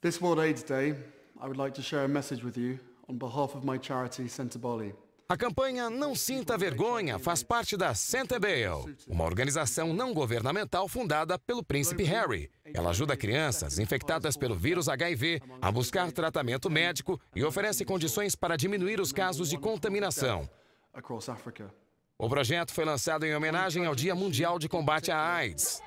This World AIDS Day, I would like to share a message with you on behalf of my charity Bali. A campanha Não Sinta Vergonha faz parte da Santa Bale, uma organização não governamental fundada pelo príncipe Harry. Ela ajuda crianças infectadas pelo vírus HIV a buscar tratamento médico e oferece condições para diminuir os casos de contaminação. O projeto foi lançado em homenagem ao Dia Mundial de Combate à AIDS.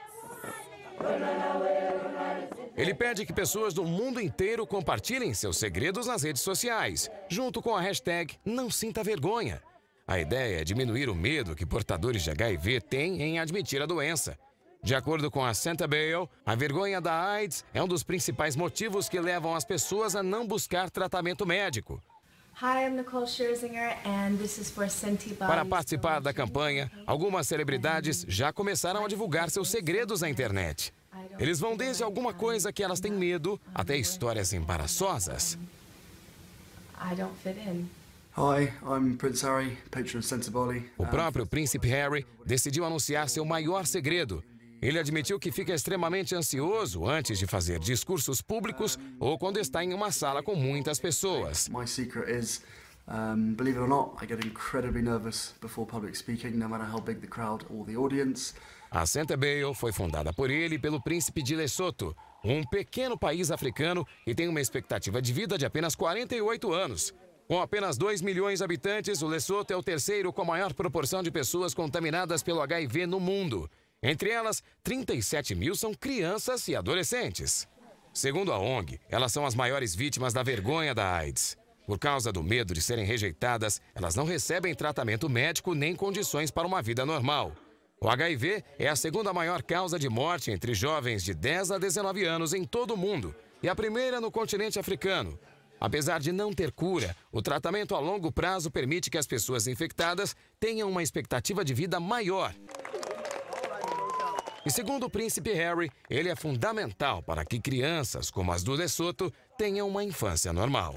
Ele pede que pessoas do mundo inteiro compartilhem seus segredos nas redes sociais, junto com a hashtag Não Sinta Vergonha. A ideia é diminuir o medo que portadores de HIV têm em admitir a doença. De acordo com a Santa Bale, a vergonha da AIDS é um dos principais motivos que levam as pessoas a não buscar tratamento médico. Para participar da campanha, algumas celebridades já começaram a divulgar seus segredos na internet. Eles vão desde alguma coisa que elas têm medo até histórias embaraçosas. O próprio Príncipe Harry decidiu anunciar seu maior segredo ele admitiu que fica extremamente ansioso antes de fazer discursos públicos ou quando está em uma sala com muitas pessoas. A Santa Bale foi fundada por ele e pelo príncipe de Lesoto, um pequeno país africano que tem uma expectativa de vida de apenas 48 anos. Com apenas 2 milhões de habitantes, o Lesoto é o terceiro com maior proporção de pessoas contaminadas pelo HIV no mundo. Entre elas, 37 mil são crianças e adolescentes. Segundo a ONG, elas são as maiores vítimas da vergonha da AIDS. Por causa do medo de serem rejeitadas, elas não recebem tratamento médico nem condições para uma vida normal. O HIV é a segunda maior causa de morte entre jovens de 10 a 19 anos em todo o mundo e a primeira no continente africano. Apesar de não ter cura, o tratamento a longo prazo permite que as pessoas infectadas tenham uma expectativa de vida maior e segundo o príncipe Harry, ele é fundamental para que crianças como as do Soto tenham uma infância normal.